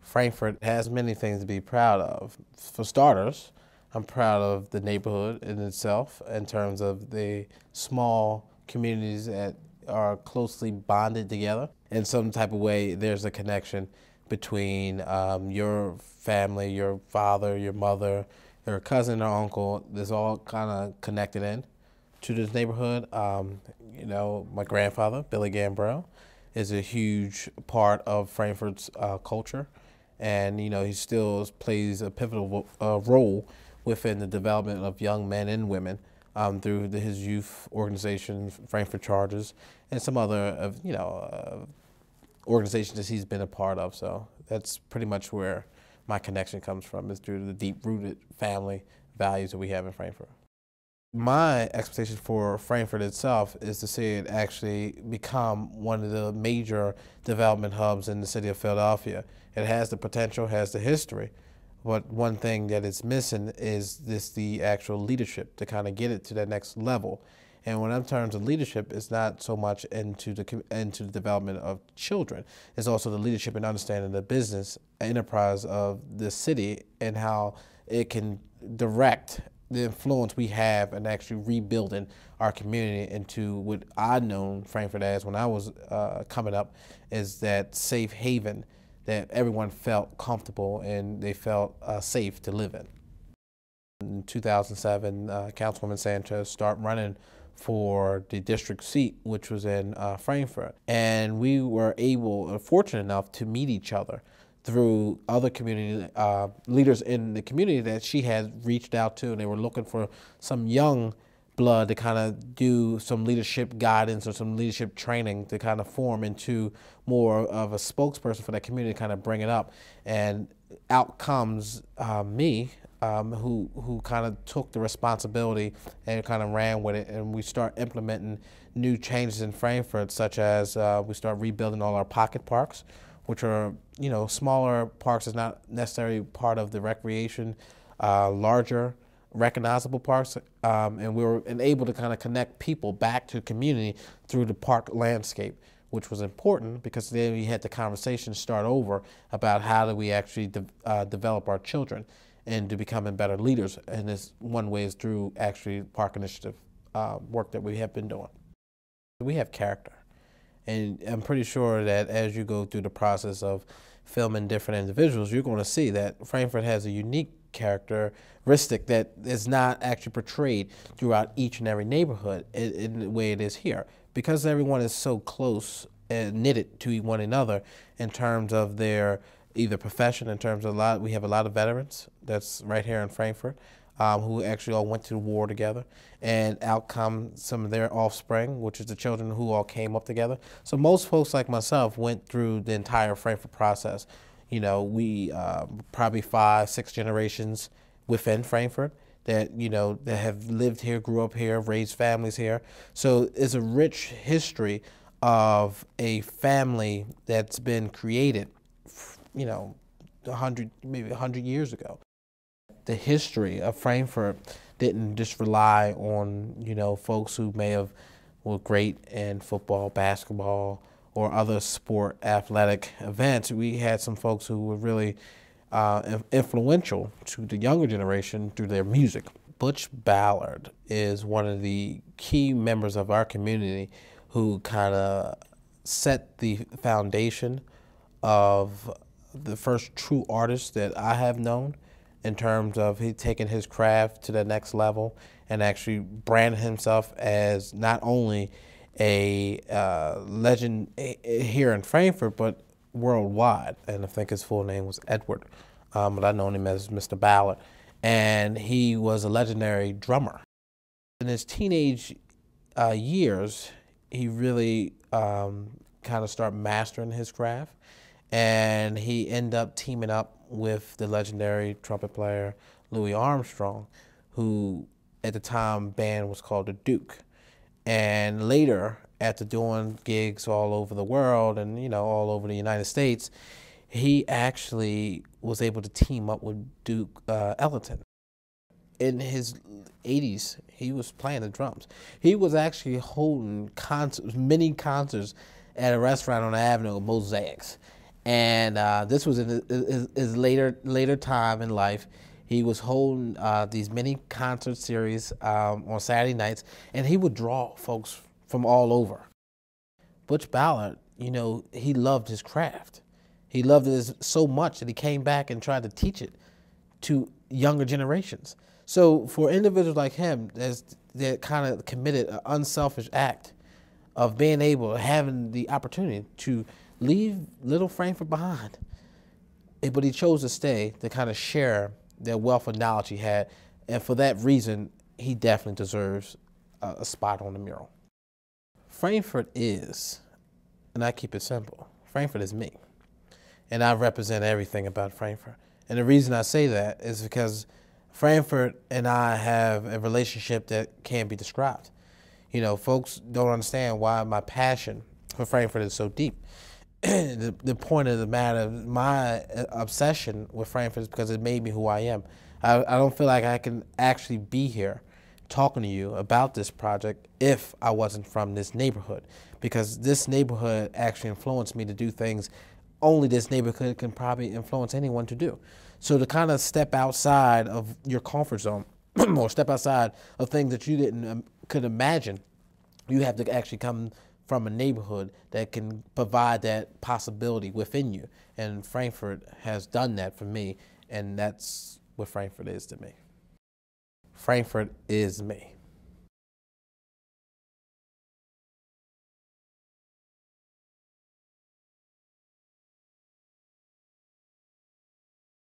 Frankfurt has many things to be proud of. For starters, I'm proud of the neighborhood in itself in terms of the small communities that are closely bonded together. In some type of way, there's a connection between um, your family, your father, your mother, your cousin or uncle. There's all kind of connected in to this neighborhood. Um, you know, my grandfather, Billy Gambrell, is a huge part of Frankfurt's uh, culture and you know he still plays a pivotal uh, role within the development of young men and women um, through the, his youth organization, Frankfurt Chargers, and some other uh, you know uh, organizations that he's been a part of. So that's pretty much where my connection comes from is through the deep-rooted family values that we have in Frankfurt. My expectation for Frankfurt itself is to see it actually become one of the major development hubs in the city of Philadelphia. It has the potential, has the history. But one thing that it's missing is this the actual leadership to kind of get it to that next level. And when I'm terms of leadership, it's not so much into the into the development of children. It's also the leadership and understanding the business enterprise of the city and how it can direct the influence we have in actually rebuilding our community into what I'd known Frankfurt as when I was uh, coming up is that safe haven that everyone felt comfortable and they felt uh, safe to live in. In 2007, uh, Councilwoman Sanchez started running for the district seat, which was in uh, Frankfurt. And we were able, uh, fortunate enough, to meet each other through other community uh, leaders in the community that she had reached out to, and they were looking for some young blood to kind of do some leadership guidance or some leadership training to kind of form into more of a spokesperson for that community to kind of bring it up. And out comes uh, me, um, who who kind of took the responsibility and kind of ran with it. And we start implementing new changes in Frankfurt, such as uh, we start rebuilding all our pocket parks which are you know smaller parks is not necessarily part of the recreation. Uh, larger recognizable parks, um, and we were able to kind of connect people back to community through the park landscape, which was important because then we had the conversation start over about how do we actually de uh, develop our children into becoming better leaders, and this one way is through actually park initiative uh, work that we have been doing. We have character. And I'm pretty sure that as you go through the process of filming different individuals, you're going to see that Frankfurt has a unique characteristic that is not actually portrayed throughout each and every neighborhood in, in the way it is here. Because everyone is so close and knitted to one another in terms of their either profession, in terms of a lot, we have a lot of veterans that's right here in Frankfurt um, who actually all went to war together, and out come some of their offspring, which is the children who all came up together. So most folks like myself went through the entire Frankfurt process. You know, we uh, probably five, six generations within Frankfurt that you know that have lived here, grew up here, raised families here. So it's a rich history of a family that's been created, you know, 100 maybe 100 years ago the history of Frankfurt didn't just rely on you know folks who may have were great in football, basketball, or other sport athletic events. We had some folks who were really uh, influential to the younger generation through their music. Butch Ballard is one of the key members of our community who kind of set the foundation of the first true artist that I have known in terms of he taking his craft to the next level and actually branding himself as not only a uh, legend here in Frankfurt, but worldwide. And I think his full name was Edward, um, but I know him as Mr. Ballard. And he was a legendary drummer. In his teenage uh, years, he really um, kind of started mastering his craft and he ended up teaming up with the legendary trumpet player Louis Armstrong, who at the time band was called the Duke. And later, after doing gigs all over the world and you know all over the United States, he actually was able to team up with Duke uh, Ellington. In his 80s, he was playing the drums. He was actually holding concerts, many concerts at a restaurant on the avenue, Mosaics and uh, this was in his, his, later later time in life. He was holding uh, these many concert series um, on Saturday nights, and he would draw folks from all over. Butch Ballard, you know, he loved his craft. He loved it so much that he came back and tried to teach it to younger generations. So for individuals like him, that kind of committed an unselfish act of being able, having the opportunity to leave little Frankfurt behind. Eh, but he chose to stay to kind of share that wealth of knowledge he had. And for that reason, he definitely deserves a, a spot on the mural. Frankfurt is, and I keep it simple, Frankfurt is me. And I represent everything about Frankfurt. And the reason I say that is because Frankfurt and I have a relationship that can't be described. You know, folks don't understand why my passion for Frankfurt is so deep the, the point of the matter, my uh, obsession with Frankfurt is because it made me who I am. I, I don't feel like I can actually be here talking to you about this project if I wasn't from this neighborhood, because this neighborhood actually influenced me to do things only this neighborhood can probably influence anyone to do. So to kind of step outside of your comfort zone or step outside of things that you didn't um, could imagine, you have to actually come from a neighborhood that can provide that possibility within you. And Frankfurt has done that for me, and that's what Frankfurt is to me. Frankfurt is me.